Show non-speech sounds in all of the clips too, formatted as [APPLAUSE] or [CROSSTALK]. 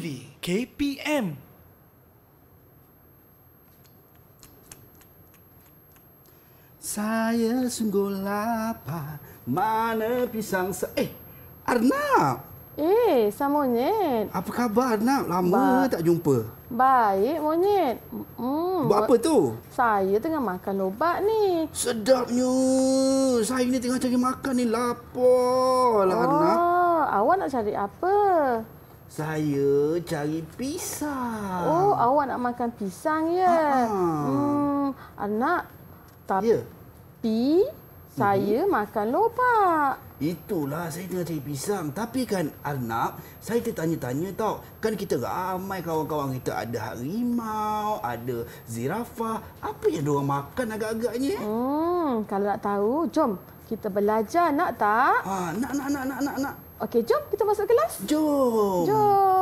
TV KPM. Saya sungguh lapar. Mana pisang se... Eh, Arnab! Eh, sama monyet. Apa khabar, Arnab? Lama ba tak jumpa. Baik, monyet. Hmm, Buat apa tu? Saya tengah makan lobak ni. Sedapnya. Saya ni tengah cari makan ni. Lapar lah, oh, Arnab. Awak nak cari apa? Saya cari pisang. Oh, awak nak makan pisang ya? Hmm, anak. Tapi ya. saya uh makan lopak. Itulah saya tengah cari pisang. Tapi kan anak, saya tertanya-tanya tau. Kan kita ramai kawan-kawan kita ada harimau, ada zirafa, Apa yang dia makan agak-agaknya? Hmm, kalau nak tahu, jom kita belajar nak tak? Ha, nak nak nak nak nak nak. Okey, jom kita masuk kelas. Jom. Jom.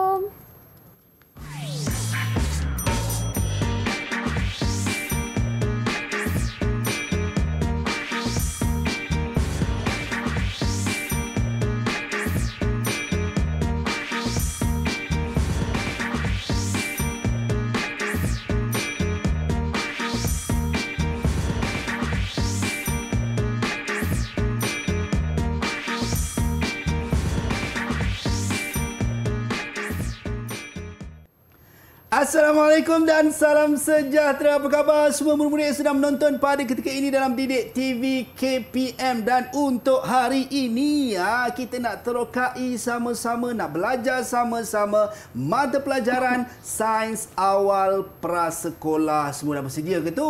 Assalamualaikum dan salam sejahtera. Apa khabar semua murid-murid yang sedang menonton pada ketika ini dalam Didik TV KPM dan untuk hari ini ya kita nak terokai sama-sama nak belajar sama-sama mata pelajaran sains awal prasekolah. Semua dah bersedia ke tu?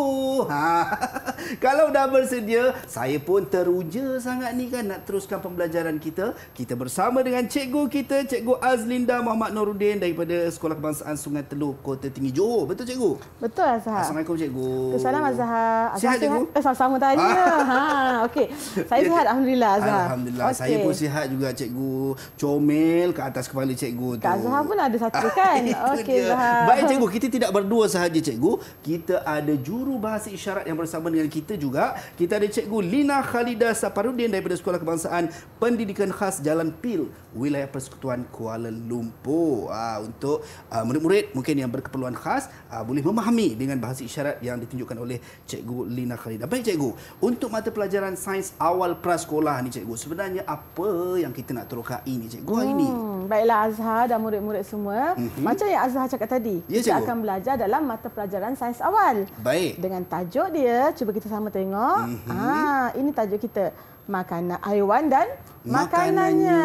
Ha. [LAUGHS] Kalau dah bersedia, saya pun teruja sangat ni kan nak teruskan pembelajaran kita. Kita bersama dengan cikgu kita, Cikgu Azlinda Muhammad Nuruddin daripada Sekolah Kebangsaan Sungai Teluk Kota Tinggi Johor. Betul cikgu? Betul Azhar. Assalamualaikum cikgu. Assalamualaikum Azhar. Sihat cikgu? Eh, sama-sama tadi. Ah. Ya. [LAUGHS] Ha, okey. Saya sihat [LAUGHS] Alhamdulillah Azhar. Alhamdulillah. Okay. Saya pun sihat juga cikgu. Comel ke atas kepala cikgu tu. Tak Azhar pun ada satu [LAUGHS] kan? okey Azhar. Baik cikgu, kita tidak berdua sahaja cikgu. Kita ada juru bahasa isyarat yang bersama dengan kita juga. Kita ada cikgu Lina Khalidah Saparudin daripada Sekolah Kebangsaan Pendidikan Khas Jalan Pil, Wilayah Persekutuan Kuala Lumpur. Ah, untuk ah, murid-murid mungkin yang daripada keperluan khas uh, boleh memahami dengan bahasa isyarat yang ditunjukkan oleh cikgu Lina Khalida. Baik cikgu, untuk mata pelajaran sains awal prasekolah ni cikgu, sebenarnya apa yang kita nak terokai ni cikgu hari ni? Hmm, baiklah Azhar dan murid-murid semua, mm-hmm. macam yang Azhar cakap tadi, ya, kita akan belajar dalam mata pelajaran sains awal. Baik. Dengan tajuk dia, cuba kita sama tengok. Mm-hmm. Ah, ini tajuk kita makanan haiwan dan makanannya.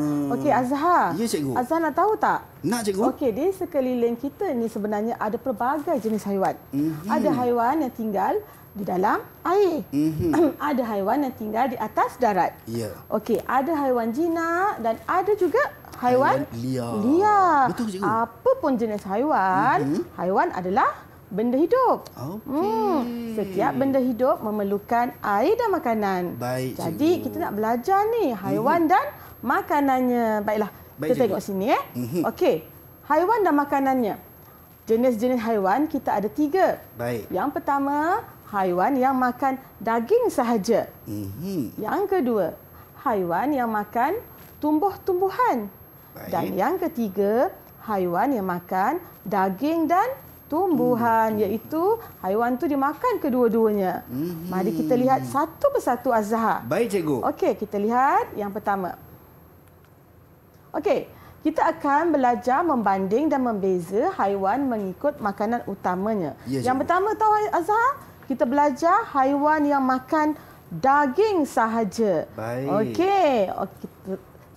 makanannya. Okey Azhar. Ya cikgu. Azhar nak tahu tak? Nak cikgu. Okey, di sekeliling kita ni sebenarnya ada pelbagai jenis haiwan. Mm -hmm. Ada haiwan yang tinggal di dalam air. Mm -hmm. [CLEARS THROAT] ada haiwan yang tinggal di atas darat. Ya. Yeah. Okey, ada haiwan jinak dan ada juga haiwan, haiwan liar. liar. Betul cikgu. Apa pun jenis haiwan, mm -hmm. haiwan adalah benda hidup. Okay. Hmm. Setiap benda hidup memerlukan air dan makanan. Baik Jadi cikgu. kita nak belajar ni haiwan hmm. dan makanannya. Baiklah, Baik kita cikgu. tengok sini. Eh. Hmm. Okey, haiwan dan makanannya. Jenis-jenis haiwan kita ada tiga. Baik. Yang pertama, haiwan yang makan daging sahaja. Hmm. Yang kedua, haiwan yang makan tumbuh-tumbuhan. Dan yang ketiga, haiwan yang makan daging dan tumbuhan hmm. iaitu haiwan tu dimakan kedua-duanya. Hmm. Mari kita lihat satu persatu azhar. Baik cikgu. Okey, kita lihat yang pertama. Okey, kita akan belajar membanding dan membeza haiwan mengikut makanan utamanya. Ya, yang pertama tahu azhar, kita belajar haiwan yang makan daging sahaja. Baik. Okey, okey.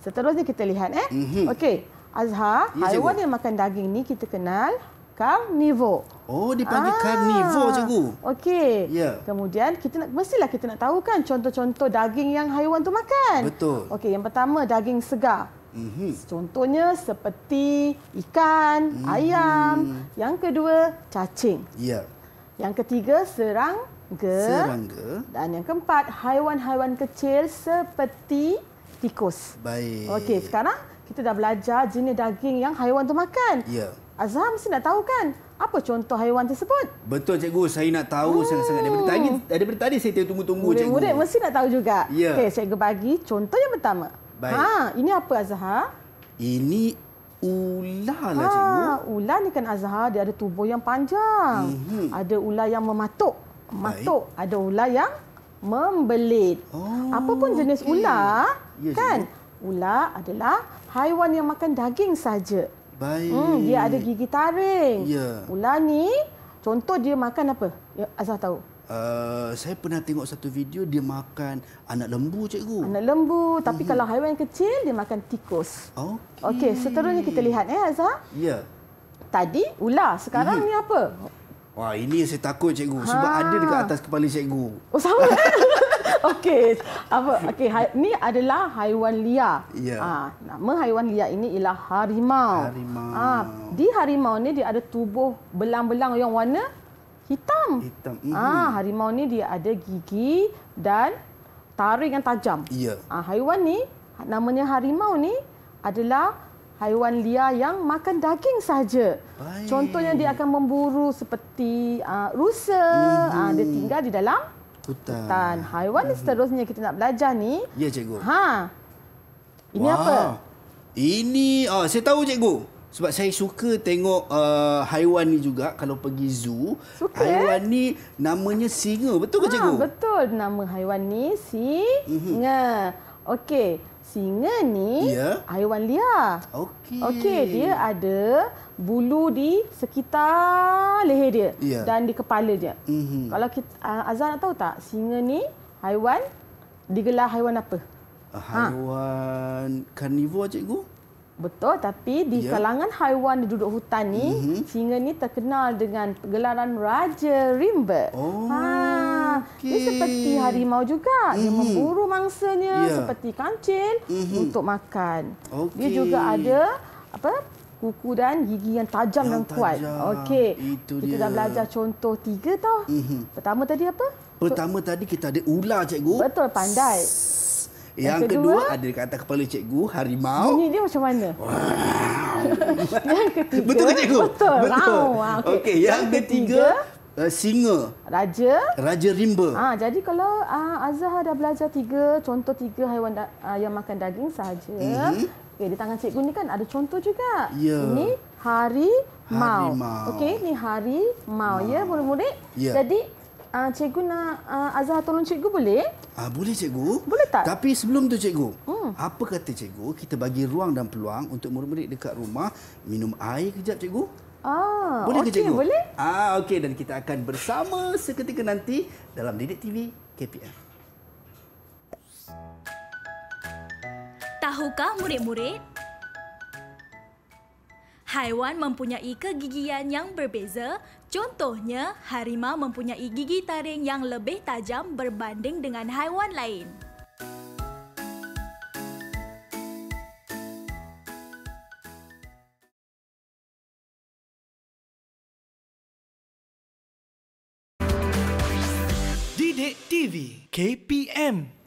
Seterusnya kita lihat eh. Mm -hmm. Okey, azhar, ya, haiwan yang makan daging ni kita kenal carnivore. Oh, dipanggil ah, carnivore ah. cikgu. Okey. Ya. Kemudian kita nak mestilah kita nak tahu kan contoh-contoh daging yang haiwan tu makan. Betul. Okey, yang pertama daging segar. Mm-hmm. Contohnya seperti ikan, mm-hmm. ayam. Yang kedua, cacing. Ya. Yeah. Yang ketiga, serangga. Serangga. Dan yang keempat, haiwan-haiwan kecil seperti tikus. Baik. Okey, sekarang kita dah belajar jenis daging yang haiwan tu makan. Ya. Yeah. Azam mesti nak tahu kan apa contoh haiwan tersebut? Betul cikgu, saya nak tahu oh. sangat-sangat hmm. tadi. Daripada tadi saya tengah tunggu-tunggu cikgu. Murid-murid mesti nak tahu juga. Ya. Okey, cikgu bagi contoh yang pertama. Baik. Ha, ini apa Azhar? Ini ular lah ha, cikgu. ular ni kan Azhar dia ada tubuh yang panjang. Mm -hmm. Ada ular yang mematuk. Matuk, Baik. ada ular yang membelit. Oh, apa pun jenis okay. ular, ya, kan? Cikgu. Ular adalah haiwan yang makan daging saja baik. Hmm, dia ada gigi taring. Ya. Ular ni contoh dia makan apa? Ya, Azah tahu. Uh, saya pernah tengok satu video dia makan anak lembu cikgu. Anak lembu, tapi hmm kalau haiwan kecil dia makan tikus. Okey. Okey, seterusnya kita lihat eh Azah. Ya. Tadi ular, sekarang mm ni apa? Wah, ini yang saya takut cikgu ha. sebab ada dekat atas kepala cikgu. Oh, sama. [LAUGHS] [LAUGHS] Okey. Apa okey hai, ni adalah haiwan liar. Ya. Ha, nama haiwan liar ini ialah harimau. Harimau. Ha, di harimau ni dia ada tubuh belang-belang yang warna hitam. Hitam. Ah ha, harimau ni dia ada gigi dan taring yang tajam. Ya. Ha, haiwan ni namanya harimau ni adalah haiwan liar yang makan daging saja. Contohnya dia akan memburu seperti uh, rusa. Ah uh, dia tinggal di dalam Hutan. Hutan. Haiwan hutan. Hmm. seterusnya kita nak belajar ni. Ya, cikgu. Ha. Ini Wah. apa? Ini oh saya tahu cikgu. Sebab saya suka tengok uh, haiwan ni juga kalau pergi zoo. Suka, haiwan eh? ni namanya singa. Betul ke ha, cikgu? betul. Nama haiwan ni singa. Mhm. Okey, singa ni yeah. haiwan liar. Okey. Okey, dia ada bulu di sekitar leher dia ya. dan di kepala dia. Mm-hmm. Kalau kita uh, Azhar nak tahu tak singa ni haiwan digelar haiwan apa? Ah, ha. Haiwan karnivor ha. cikgu. Betul tapi di ya. kalangan haiwan di duduk hutan ni mm-hmm. singa ni terkenal dengan gelaran raja rimba. Oh. Ha. Okay. Dia seperti harimau juga. Dia mm-hmm. memburu mangsanya yeah. seperti kancil mm-hmm. untuk makan. Okay. Dia juga ada apa kuku dan gigi yang tajam yang dan kuat. Okey. Itu kita dia. dah belajar contoh tiga tau. Mm-hmm. Pertama tadi apa? Pertama so, tadi kita ada ular cikgu. Betul pandai. Yang, yang kedua, kedua ada dekat atas kepala cikgu harimau. Bunyi dia macam mana? [LAUGHS] yang ketiga. Betul ke cikgu? Betul. betul. Okey, okay. yang, yang ketiga, ketiga eh, singa. Raja. Raja rimba. Ha, jadi kalau uh, Azhar dah belajar tiga contoh tiga haiwan uh, yang makan daging sahaja, mm-hmm. Okey, di tangan cikgu ni kan ada contoh juga. Ya. Ini hari mau. mau. Okey, ni hari mau, ya, mau. ya murid-murid. Ya. Jadi Uh, cikgu nak uh, Azhar tolong cikgu boleh? Uh, boleh cikgu. Boleh tak? Tapi sebelum tu cikgu, hmm. apa kata cikgu kita bagi ruang dan peluang untuk murid-murid dekat rumah minum air kejap cikgu? Ah, boleh okay, ke cikgu? Boleh. Ah, okey dan kita akan bersama seketika nanti dalam Didik TV KPM. Tahukah murid-murid? Haiwan mempunyai kegigian yang berbeza. Contohnya, harimau mempunyai gigi taring yang lebih tajam berbanding dengan haiwan lain. TV KPM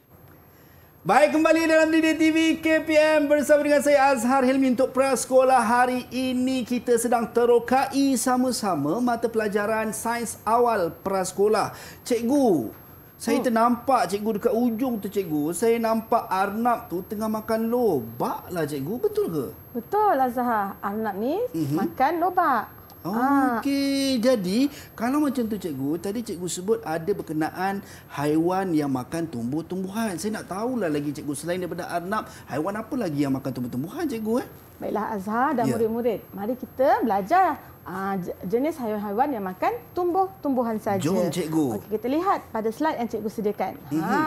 Baik kembali dalam Dede TV KPM bersama dengan saya Azhar Hilmi untuk prasekolah hari ini kita sedang terokai sama-sama mata pelajaran sains awal prasekolah. Cikgu, saya hmm. ternampak cikgu dekat ujung tu cikgu. Saya nampak Arnab tu tengah makan lobak lah cikgu. Betul ke? Betul Azhar. Arnab ni mm -hmm. makan lobak. Ah. Okey, jadi kalau macam tu cikgu, tadi cikgu sebut ada berkenaan haiwan yang makan tumbuh-tumbuhan. Saya nak tahu lah lagi cikgu, selain daripada arnab, haiwan apa lagi yang makan tumbuh-tumbuhan cikgu? Eh? Baiklah Azhar dan ya. murid-murid, ya. mari kita belajar uh, jenis haiwan-haiwan yang makan tumbuh-tumbuhan saja. Jom cikgu. Okay, kita lihat pada slide yang cikgu sediakan. Ha.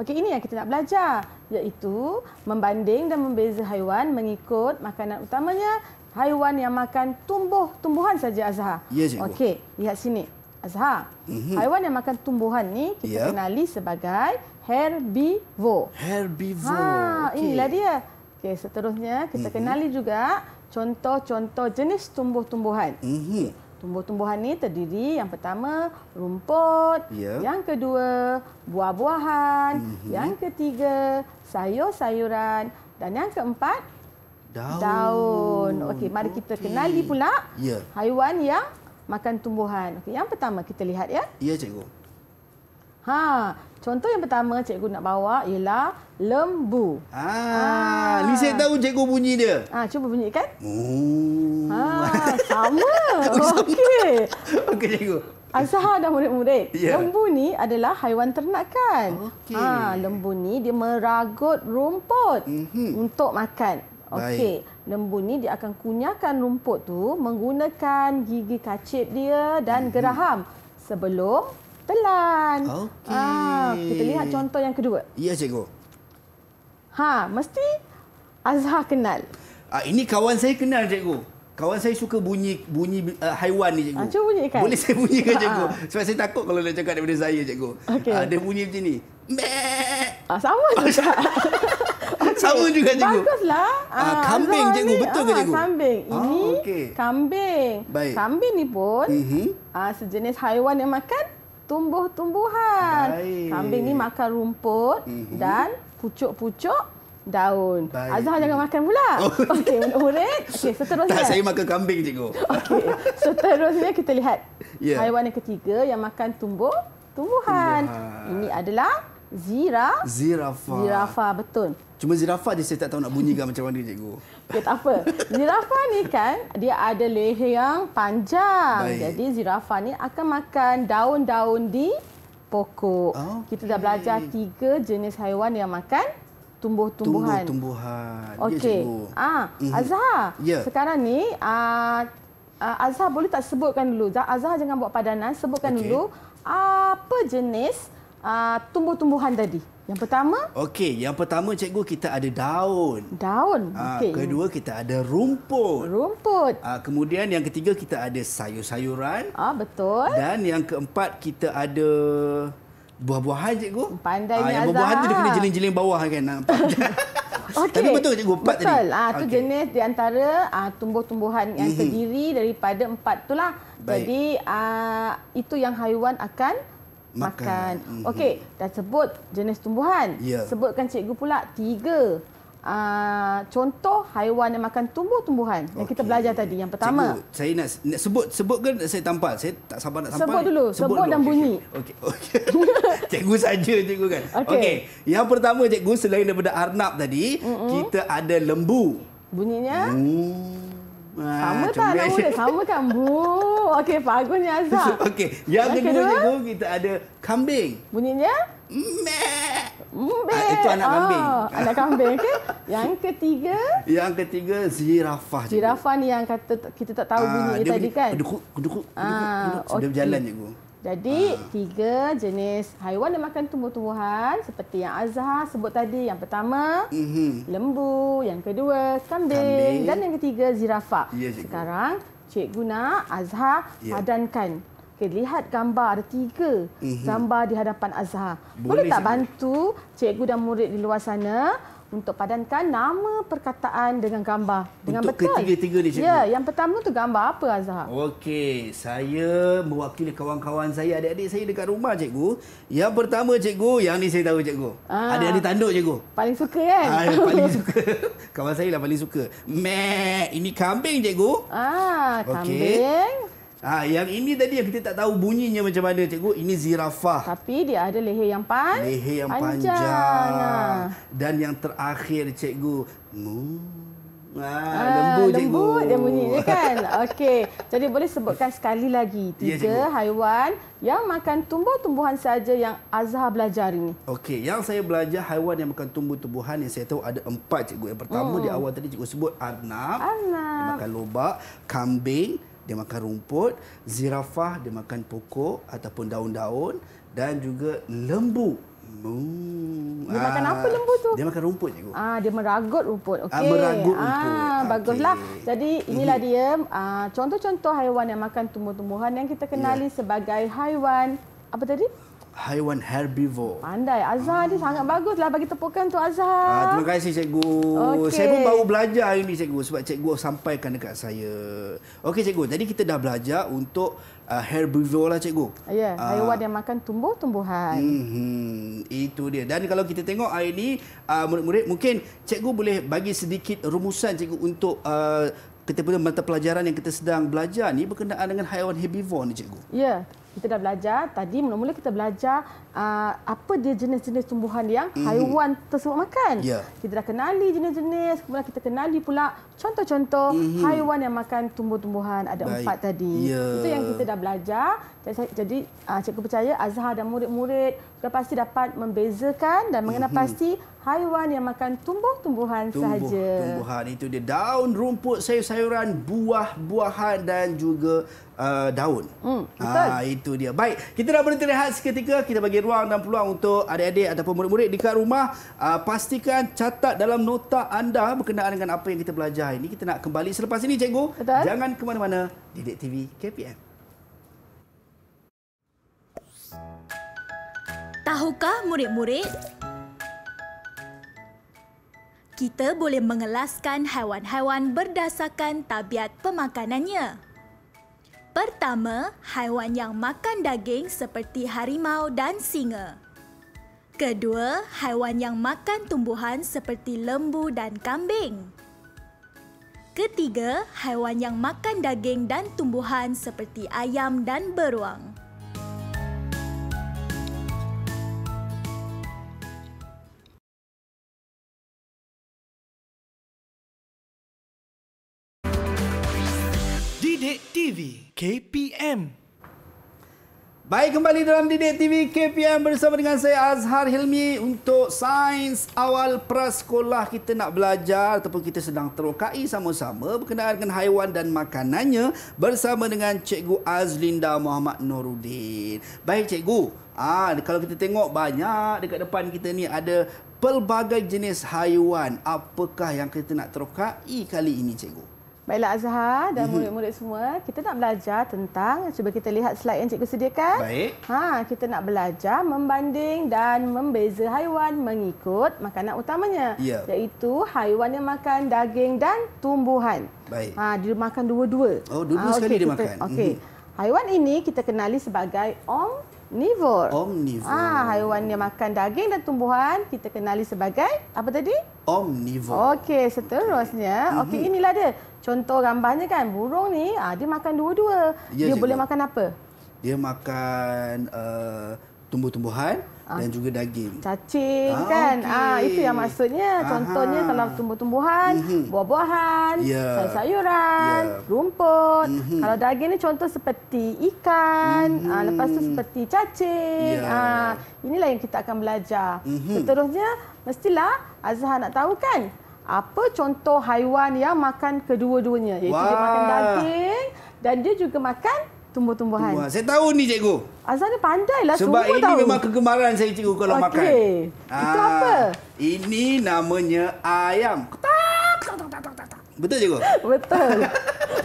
Okey, ini yang kita nak belajar, iaitu membanding dan membeza haiwan mengikut makanan utamanya haiwan yang makan tumbuh-tumbuhan saja Azhar. Ya, cikgu. Okey, lihat sini. Azhar, mm-hmm. haiwan yang makan tumbuhan ni kita yeah. kenali sebagai herbivore. Herbivore. Ha, okay. inilah dia. Okey, seterusnya kita mm-hmm. kenali juga contoh-contoh jenis tumbuh-tumbuhan. Mm-hmm. Tumbuh-tumbuhan ni terdiri yang pertama rumput, yeah. yang kedua buah-buahan, mm-hmm. yang ketiga sayur-sayuran dan yang keempat Daun. Daun. Okey, mari kita okay. kenali pula ya. haiwan yang makan tumbuhan. Okey, yang pertama kita lihat ya. Ya, cikgu. Ha, contoh yang pertama cikgu nak bawa ialah lembu. Ha, ah, ah. lisan tahu cikgu bunyi dia. Ha, cuba bunyikan. Ooh. Ha, sama. [LAUGHS] Oh, Okey. [LAUGHS] Okey, cikgu. Asah ada murid-murid. Yeah. Lembu ni adalah haiwan ternakan. Okay. Ha, ah, lembu ni dia meragut rumput mm-hmm. untuk makan. Okey, lembu ni dia akan kunyahkan rumput tu menggunakan gigi kacip dia dan mm geraham sebelum telan. Okey. Ah, kita lihat contoh yang kedua. Ya, cikgu. Ha, mesti Azhar kenal. Ah, ini kawan saya kenal, cikgu. Kawan saya suka bunyi bunyi uh, haiwan ni, cikgu. Ah, cuba bunyikan. Boleh saya bunyikan, [LAUGHS] cikgu? Ah. Sebab saya takut kalau dia cakap daripada saya, cikgu. Okay. Ah, dia bunyi macam ni. Ah, sama [LAUGHS] juga. [LAUGHS] sama juga cikgu. Baguslah. Ah, ah kambing cikgu betul ke ah, cikgu? Kambing. Ini ah, oh, mhm. okay. kambing. Baik. Kambing ni pun uh mhm. -huh. ah, sejenis haiwan yang makan tumbuh-tumbuhan. Kambing ni makan rumput uh mhm. -huh. dan pucuk-pucuk daun. Baik. Azhar jangan makan pula. Oh. [LAUGHS] Okey, okay, murid. Okay, seterusnya. Tak saya makan kambing cikgu. Okey. Seterusnya kita lihat yeah. haiwan yang ketiga yang makan tumbuh tumbuhan. Ini adalah Zira. Zirafa. Zirafa betul. Cuma zirafa je saya tak tahu nak bunyikan [LAUGHS] macam mana cikgu. Okey ya, tak apa. Zirafa ni kan dia ada leher yang panjang. Baik. Jadi zirafa ni akan makan daun-daun di pokok. Okay. Kita dah belajar tiga jenis haiwan yang makan tumbuh-tumbuhan. Tumbuh-tumbuhan. Ya, Okey. Ah, mhm. Ya, ah, Azhar. Yeah. Sekarang ni ah, Uh, Azhar boleh tak sebutkan dulu? Azhar jangan buat padanan, sebutkan okay. dulu apa jenis uh, tumbuh-tumbuhan tadi? Yang pertama? Okey, yang pertama cikgu kita ada daun. Daun. Ah, okey. Kedua kita ada rumput. Rumput. Aa, ah, kemudian yang ketiga kita ada sayur-sayuran. Ah betul. Dan yang keempat kita ada buah-buahan cikgu. Pandainya Azhar. Buah-buahan tu dia kena jeling-jeling bawah kan Empat. [LAUGHS] Okay. Tapi betul cikgu, empat betul. tadi. Ah, tu okay. jenis di antara ah, tumbuh-tumbuhan yang mhm. terdiri daripada empat itulah. Baik. Jadi ah, itu yang haiwan akan makan. makan. Mhm. Okey, dah sebut jenis tumbuhan. Ya. Sebutkan cikgu pula tiga uh, contoh haiwan yang makan tumbuh-tumbuhan yang kita belajar tadi. Yang pertama. Cikgu, saya nak, nak sebut sebut ke saya tampal? Saya tak sabar nak tampal. Sebut dulu. Sebut, sebut dulu. dan okay. bunyi. Okey. Okay. [LAUGHS] cikgu saja cikgu kan. Okey. Okay. Yang pertama cikgu selain daripada arnab tadi, Mm-mm. kita ada lembu. Bunyinya? Mm. Ah, Sama tak nak mula? Sama kan, Bu? Okey, bagusnya Azhar. [LAUGHS] Okey, yang, yang kedua, ni, kita ada kambing. Bunyinya? Meh. Meh. Ah, itu anak ah, kambing. Oh, [LAUGHS] anak kambing, okey. Yang ketiga? Yang ketiga, zirafah. Zirafah ni yang kata kita tak tahu bunyi ah, tadi, bunyi, kan? Dia bunyi, kuduk, kuduk, kuduk. Ah, okay. Dia berjalan, cikgu. Jadi, ha. tiga jenis haiwan yang makan tumbuh-tumbuhan seperti yang Azhar sebut tadi. Yang pertama, mm-hmm. lembu. Yang kedua, kambing. kambing. Dan yang ketiga, zirafah. Ya, Sekarang, cikgu nak Azhar ya. padankan. Okay, lihat gambar, ada tiga mm-hmm. gambar di hadapan Azhar. Boleh, Boleh tak cikgu. bantu cikgu dan murid di luar sana untuk padankan nama perkataan dengan gambar. Dengan untuk betul. ketiga-tiga ni cikgu? Ya, yang pertama tu gambar apa Azhar? Okey, saya mewakili kawan-kawan saya, adik-adik saya dekat rumah cikgu. Yang pertama cikgu, yang ni saya tahu cikgu. Ah. Adik-adik tanduk cikgu. Paling suka kan? Ah, paling [LAUGHS] suka. kawan saya lah paling suka. Meh, ini kambing cikgu. Ah, kambing. Okay. Ah, yang ini tadi yang kita tak tahu bunyinya macam mana cikgu. Ini zirafah. Tapi dia ada leher yang panjang. Leher yang panjang. panjang. Ha. Dan yang terakhir cikgu. Hmm. Ah, ah, lembut cikgu. Lembut dia bunyinya [LAUGHS] kan? Okey. Jadi boleh sebutkan sekali lagi. Ya, Tiga ya, haiwan yang makan tumbuh-tumbuhan saja yang Azhar belajar ini. Okey. Yang saya belajar haiwan yang makan tumbuh-tumbuhan yang saya tahu ada empat cikgu. Yang pertama hmm. di awal tadi cikgu sebut arnab. Arnab. Dia makan lobak. Kambing dia makan rumput, zirafah dia makan pokok ataupun daun-daun dan juga lembu. Hmm. Dia makan ah. apa lembu tu? Dia makan rumput cikgu. Ah dia meragut rumput. Okay. Ah meragut ah, rumput. Ah baguslah. Jadi inilah dia ah, contoh-contoh haiwan yang makan tumbuh-tumbuhan yang kita kenali yeah. sebagai haiwan apa tadi? haiwan herbivore. Pandai. Azhar ah. ni sangat baguslah bagi tepukan tu Azhar. Ah, terima kasih cikgu. Okay. Saya pun baru belajar hari ini cikgu sebab cikgu sampaikan dekat saya. Okey cikgu, jadi kita dah belajar untuk uh, herbivore lah cikgu. Ya, yeah, ah. haiwan yang makan tumbuh-tumbuhan. Mm-hmm, itu dia. Dan kalau kita tengok hari ini, uh, ah, murid-murid mungkin cikgu boleh bagi sedikit rumusan cikgu untuk uh, kita punya mata pelajaran yang kita sedang belajar ni berkenaan dengan haiwan herbivore ni cikgu. Ya, kita dah belajar tadi mula-mula kita belajar uh, apa dia jenis-jenis tumbuhan yang mm. haiwan tersebut makan. Yeah. Kita dah kenali jenis-jenis, kemudian kita kenali pula contoh-contoh mm. haiwan yang makan tumbuh-tumbuhan ada Baik. empat tadi. Yeah. Itu yang kita dah belajar. Jadi, uh, cikgu percaya Azhar dan murid-murid sudah pasti dapat membezakan dan mengenal mm-hmm. pasti haiwan yang makan tumbuh-tumbuhan tumbuh, sahaja. Tumbuhan itu dia daun, rumput, sayur-sayuran, buah-buahan dan juga uh, daun. Mm, betul. itu dia. Baik, kita dah berhenti rehat seketika. Kita bagi ruang dan peluang untuk adik-adik ataupun murid-murid di rumah uh, pastikan catat dalam nota anda berkenaan dengan apa yang kita belajar ini kita nak kembali selepas ini cikgu Betul. jangan ke mana-mana Didik TV KPM Tahukah murid-murid kita boleh mengelaskan haiwan-haiwan berdasarkan tabiat pemakanannya. Pertama, haiwan yang makan daging seperti harimau dan singa. Kedua, haiwan yang makan tumbuhan seperti lembu dan kambing. Ketiga, haiwan yang makan daging dan tumbuhan seperti ayam dan beruang. Didik TV KPM Baik kembali dalam Didik TV KPM bersama dengan saya Azhar Hilmi untuk sains awal prasekolah kita nak belajar ataupun kita sedang terokai sama-sama berkenaan dengan haiwan dan makanannya bersama dengan Cikgu Azlinda Muhammad Nuruddin. Baik Cikgu, ah kalau kita tengok banyak dekat depan kita ni ada pelbagai jenis haiwan. Apakah yang kita nak terokai kali ini Cikgu? Baiklah Azhar dan mhm. murid-murid semua, kita nak belajar tentang cuba kita lihat slide yang cikgu sediakan. Baik. Ha, kita nak belajar membanding dan membeza haiwan mengikut makanan utamanya, ya. iaitu haiwan yang makan daging dan tumbuhan. Baik. Ha, dia makan dua-dua. Oh, dua-dua ha, sekali okay, dia kita, makan. Okey. Mhm. Haiwan ini kita kenali sebagai omnivor. Omnivore. Ha, haiwan yang makan daging dan tumbuhan kita kenali sebagai apa tadi? Omnivor. Okey, seterusnya, okey mhm. inilah dia contoh gambarnya kan burung ni ah dia makan dua-dua. Ya, dia cikgu. boleh makan apa? Dia makan uh, tumbuh-tumbuhan ah. dan juga daging. Cacing ah, kan? Okay. Ah itu yang maksudnya. Contohnya kalau tumbuh-tumbuhan, mm-hmm. buah-buahan, yeah. sayuran, yeah. rumput. Mm-hmm. Kalau daging ni contoh seperti ikan, mm-hmm. ah mhm. lepas tu seperti cacing. Yeah. Ah inilah yang kita akan belajar. Mm-hmm. Seterusnya mestilah Azhar nak tahu kan? apa contoh haiwan yang makan kedua-duanya iaitu Wah. dia makan daging dan dia juga makan tumbuh-tumbuhan. Tumbuh. Saya tahu ni cikgu. Azan ni pandailah semua tahu. Sebab ini memang kegemaran saya cikgu kalau okay. makan. Itu ah, apa? Ini namanya ayam. Tak Betul cikgu? [LAUGHS] Betul.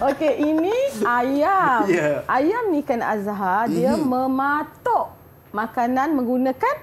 Okey, ini [LAUGHS] ayam. Yeah. Ayam ni kan Azhar, dia mm-hmm. mematuk makanan menggunakan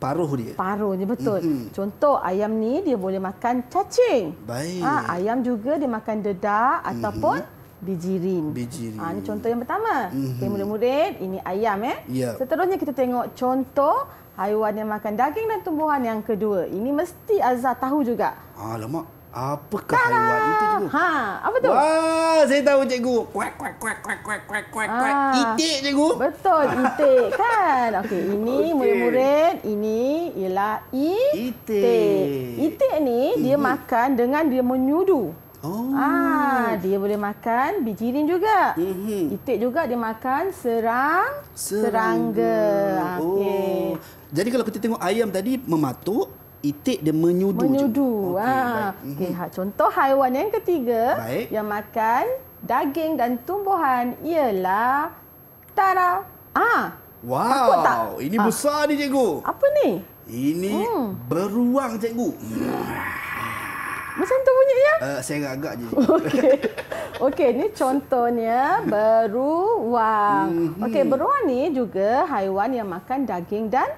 paruh dia. Paruh Paruhnya betul. Mm-hmm. Contoh ayam ni dia boleh makan cacing. Baik. Ha, ayam juga dia makan dedak mm-hmm. ataupun bijirin. Bijirin. Ha, ini contoh yang pertama. Mm-hmm. Okey murid-murid, ini ayam eh. Yep. Ya. Seterusnya kita tengok contoh haiwan yang makan daging dan tumbuhan yang kedua. Ini mesti Azza tahu juga. Ah lemak. Apakah Tadah! haiwan itu cikgu? Ha, apa tu? Wah, saya tahu cikgu. Kuak kuak kuak kuak kuak kuak kuak ah. kuak. Ha. Itik cikgu. Betul, ah. itik kan. Okey, [LAUGHS] ini okay. murid-murid, ini ialah i itik. Itik ni itik. dia makan dengan dia menyudu. Oh. Ah, dia boleh makan bijirin juga. Mm -hmm. Itik juga dia makan serang serangga. serangga. Ah, okay. Oh. Jadi kalau kita tengok ayam tadi mematuk, itik dia menyudu. Menyudu. Okay, ah. okay, mm ha, Contoh haiwan yang ketiga baik. yang makan daging dan tumbuhan ialah tara. Ah. Wow. Tak? Ini ah. besar ni cikgu. Apa ni? Ini hmm. beruang cikgu. Macam tu bunyinya? Uh, ya? eh, saya agak-agak je. [LAUGHS] Okey. Okey, ni contohnya beruang. Mhm. Okey, beruang ni juga haiwan yang makan daging dan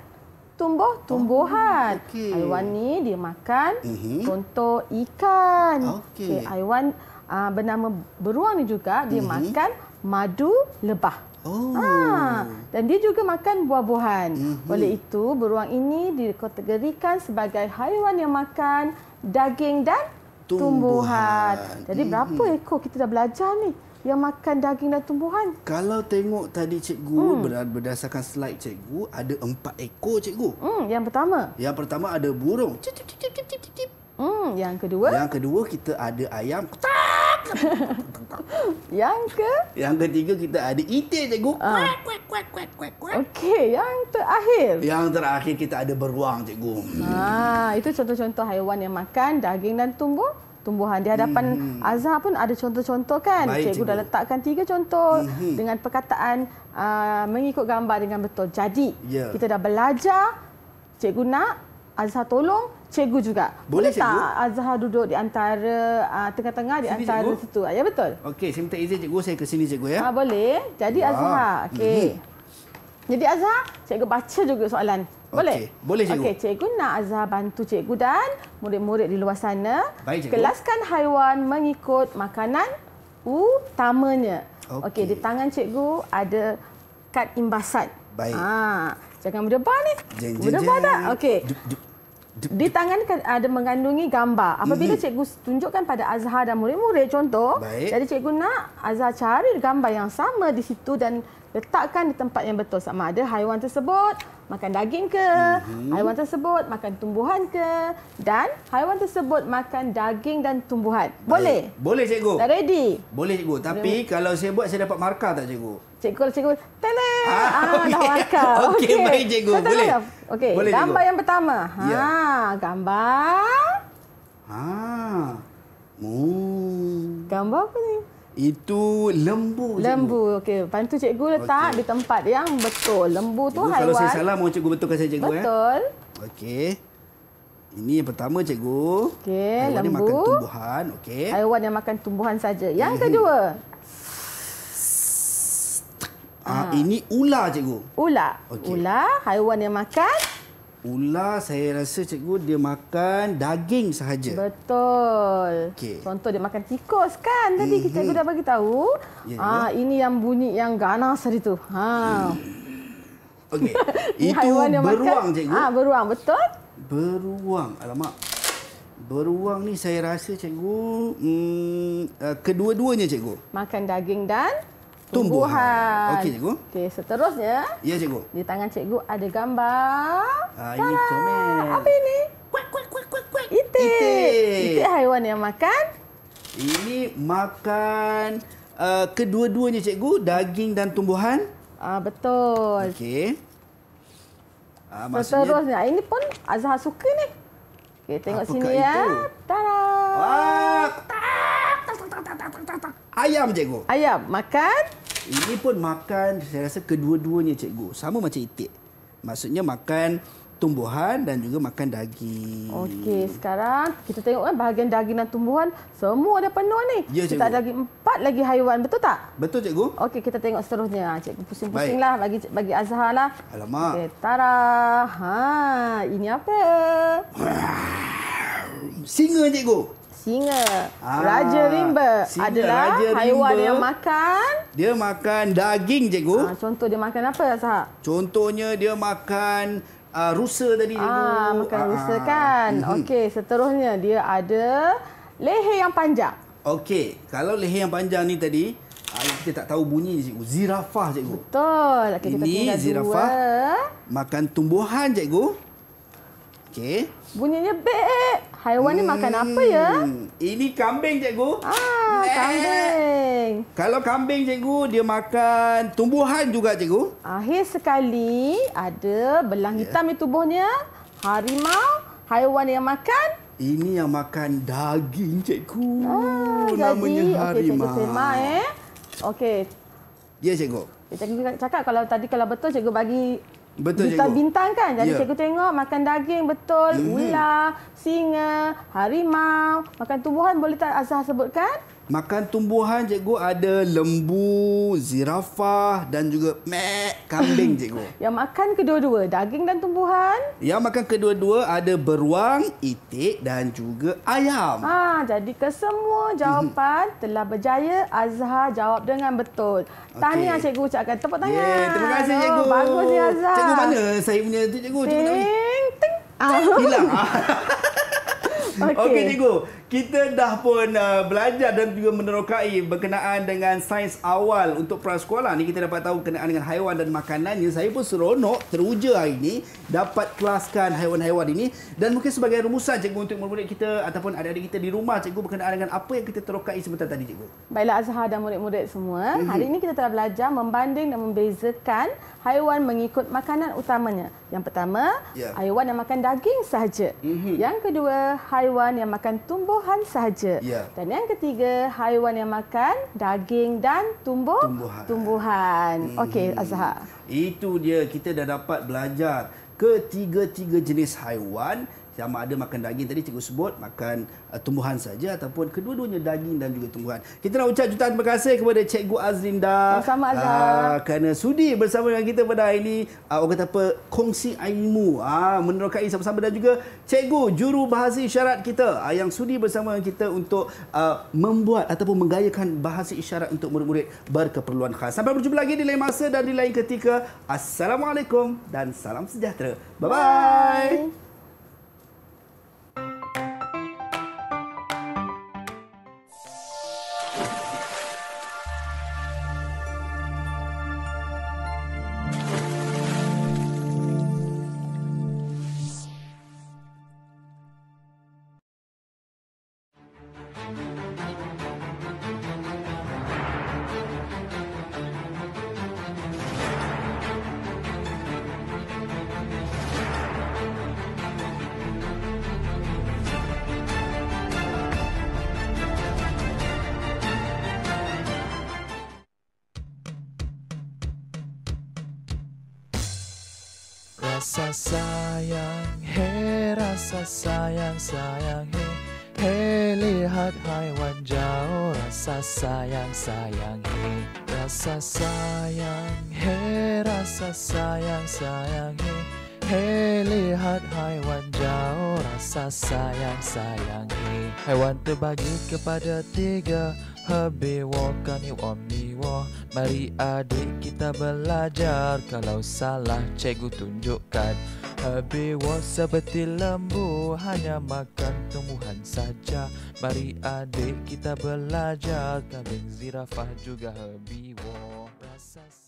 tumbuh tumbuhan. Oh, okay. Haiwan ni dia makan uh -huh. contoh ikan. Okey, okay, haiwan uh, bernama beruang ni juga dia uh mhm. -huh. makan madu lebah. Oh. Ha, dan dia juga makan buah-buahan. Uh mhm. -huh. Oleh itu, beruang ini dikategorikan sebagai haiwan yang makan daging dan tumbuhan. tumbuhan. Jadi uh -huh. berapa mhm. ekor kita dah belajar ni? yang makan daging dan tumbuhan. Kalau tengok tadi cikgu hmm. berdasarkan slide cikgu ada empat ekor cikgu. Hmm, yang pertama. Yang pertama ada burung. Cip, cip, cip, cip, cip, cip. Hmm, yang kedua. Yang kedua kita ada ayam. [LAUGHS] yang ke? Yang ketiga kita ada itik cikgu. Ah. Kuek kuek kuek kuek kuek. Okey, yang terakhir. Yang terakhir kita ada beruang cikgu. Ha, ah, itu contoh-contoh haiwan yang makan daging dan tumbuh tumbuhan. Di hadapan hmm, hmm. Azhar pun ada contoh-contoh kan. Baik, cikgu, cikgu dah letakkan tiga contoh hmm. hmm. dengan perkataan uh, mengikut gambar dengan betul. Jadi, yeah. kita dah belajar. Cikgu nak, Azhar tolong. Cikgu juga. Boleh, Boleh tak cikgu? Azhar duduk di antara uh, tengah-tengah, uh, di antara cikgu? situ? Ah, ya, betul. Okey, saya minta izin cikgu. Saya ke sini cikgu. ya. Ah, boleh. Jadi, Wah. Azhar. Okay. Hmm. Jadi, Azhar, cikgu baca juga soalan. Boleh? Okay. Boleh, cikgu. Okey, cikgu nak Azhar bantu cikgu dan murid-murid di luar sana. Baik, cikgu. Kelaskan haiwan mengikut makanan utamanya. Okey, okay, di tangan cikgu ada kad imbasan. Baik. Ha, jangan berdebar ni. Berdebar tak? Okey. Di tangan ada mengandungi gambar. Apabila mm-hmm. cikgu tunjukkan pada Azhar dan murid-murid contoh, Baik. jadi cikgu nak Azhar cari gambar yang sama di situ dan letakkan di tempat yang betul sama ada haiwan tersebut makan daging ke mm-hmm. haiwan tersebut makan tumbuhan ke dan haiwan tersebut makan daging dan tumbuhan boleh boleh, boleh cikgu dah ready boleh cikgu tapi boleh. kalau saya buat saya dapat markah tak cikgu cikgu cikgu tele ah, okay. Ah, dah [LAUGHS] markah [LAUGHS] okey okay. baik cikgu Tentang boleh okey gambar cikgu. yang pertama ha yeah. gambar ha mu gambar apa ni itu lembu. Lembu. Okey. Lepas tu cikgu letak okay. di tempat yang betul. Lembu cikgu, tu haiwan. Kalau saya salah, mohon cikgu betulkan saya cikgu. Eh? Betul. Eh. Okey. Ini yang pertama cikgu. Okey. lembu. yang makan tumbuhan. Okey. Haiwan yang makan tumbuhan saja. Yang kedua. Ah, ha. Ini ular cikgu. Ular. Okay. Ular. Haiwan yang makan Ular saya rasa cikgu dia makan daging sahaja. Betul. Okay. Contoh dia makan tikus kan tadi eh, kita -hmm. Eh. cikgu dah bagi tahu. Ya, ah yeah. ini yang bunyi yang ganas tadi tu. Ha. Hmm. Okey. [LAUGHS] Itu haiwan yang beruang makan. cikgu. Ah ha, beruang betul? Beruang. Alamak. Beruang ni saya rasa cikgu mm, kedua-duanya cikgu. Makan daging dan tumbuhan. tumbuhan. Okey cikgu. Okey, seterusnya. Ya cikgu. Di tangan cikgu ada gambar. Ha ah, ini comel. Apa ini? Kuak kuak kuak kuak kuak. Itik. Itik haiwan yang makan. Ini makan uh, kedua-duanya cikgu, daging dan tumbuhan. Ah betul. Okey. Ah uh, maksudnya seterusnya. Ah, ini pun Azhar suka ni. Okey, tengok Apakah sini ya. itu? ya. Tara. Ah. Ayam, cikgu. Ayam. Makan? Ini pun makan saya rasa kedua-duanya cikgu. Sama macam itik. Maksudnya makan tumbuhan dan juga makan daging. Okey, sekarang kita tengok kan bahagian daging dan tumbuhan semua dah penuh ni. Ya, kita ada lagi empat lagi haiwan, betul tak? Betul cikgu. Okey, kita tengok seterusnya. Ah, cikgu pusing-pusinglah bagi bagi Azhar lah. Alamak. Okey, tara. Ha, ini apa? Singa cikgu singa. Ah, raja rimba singa, adalah raja rimba. haiwan yang makan. Dia makan daging, cikgu. Ah, contoh dia makan apa, sahab? Contohnya dia makan uh, rusa tadi, cikgu. Ah, makan ah, rusa ah, kan. Uh mhm. -huh. Okey, seterusnya dia ada leher yang panjang. Okey, kalau leher yang panjang ni tadi, ah, kita tak tahu bunyi cikgu. Zirafah, cikgu. Betul. Okay, Ini zirafah dua. makan tumbuhan, cikgu. Okey. Bunyinya be. Haiwan ni makan apa ya? Hmm, ini kambing cikgu. Ah, Nek. kambing. Kalau kambing cikgu dia makan tumbuhan juga cikgu. Akhir sekali ada belang ya. hitam di tubuhnya. Harimau, haiwan yang makan ini yang makan daging cikgu. Ah, Namanya jadi, harimau. Okey, tema eh. Okey. Ya yeah, Cikgu cakap kalau tadi kalau betul cikgu bagi Betul Bintang-bintang kan. Jadi yeah. cikgu tengok makan daging betul, mm -hmm. ular, singa, harimau, makan tumbuhan boleh tak Azhar sebutkan? Makan tumbuhan cikgu ada lembu, zirafah dan juga mek kambing [LAUGHS] cikgu. Yang makan kedua-dua daging dan tumbuhan? Yang makan kedua-dua ada beruang, itik dan juga ayam. Ha, jadi kesemua jawapan hmm. telah berjaya Azhar jawab dengan betul. Tahniah okay. cikgu ucapkan tepuk tangan. Yeah, terima kasih oh, cikgu. Bagus ya Azhar. Cikgu mana saya punya tu cikgu? Ting, ting. Ah, hilang. [LAUGHS] [LAUGHS] Okey. Okey cikgu kita dah pun uh, belajar dan juga menerokai berkenaan dengan sains awal untuk prasekolah. Ni kita dapat tahu berkenaan dengan haiwan dan makanannya. Saya pun seronok teruja hari ini dapat kelaskan haiwan-haiwan ini. Dan mungkin sebagai rumusan cikgu untuk murid-murid kita ataupun adik-adik kita di rumah cikgu berkenaan dengan apa yang kita terokai sebentar tadi cikgu. Baiklah Azhar dan murid-murid semua. Mhm. Hari ini kita telah belajar membanding dan membezakan haiwan mengikut makanan utamanya. Yang pertama, ya. haiwan yang makan daging sahaja. Mm-hmm. Yang kedua, haiwan yang makan tumbuh tumbuhan sahaja. Ya. Dan yang ketiga, haiwan yang makan daging dan tumbuh tumbuhan. tumbuhan. Hmm. Okey, Azhar. Itu dia kita dah dapat belajar ketiga-tiga jenis haiwan sama ada makan daging tadi cikgu sebut makan uh, tumbuhan saja ataupun kedua-duanya daging dan juga tumbuhan. Kita nak ucap jutaan terima kasih kepada cikgu Azrinda. Sama ada. Uh, kerana sudi bersama dengan kita pada hari ini uh, orang kata apa kongsi ilmu uh, ah, menerokai sama-sama dan juga cikgu juru bahasa isyarat kita uh, yang sudi bersama dengan kita untuk uh, membuat ataupun menggayakan bahasa isyarat untuk murid-murid berkeperluan khas. Sampai berjumpa lagi di lain masa dan di lain ketika. Assalamualaikum dan salam sejahtera. Bye-bye. bye. rasa sayang, hei rasa sayang, sayang hei Hei lihat haiwan jauh, rasa sayang, sayang hei Rasa sayang, hei rasa sayang, sayang hei Hei, lihat haiwan jauh rasa sayang sayangi Haiwan terbagi kepada tiga Herbiwo, karniwo, miwo Mari adik kita belajar Kalau salah cegu tunjukkan Herbiwo seperti lembu Hanya makan tumbuhan saja Mari adik kita belajar Kambing zirafah juga herbiwo Rasa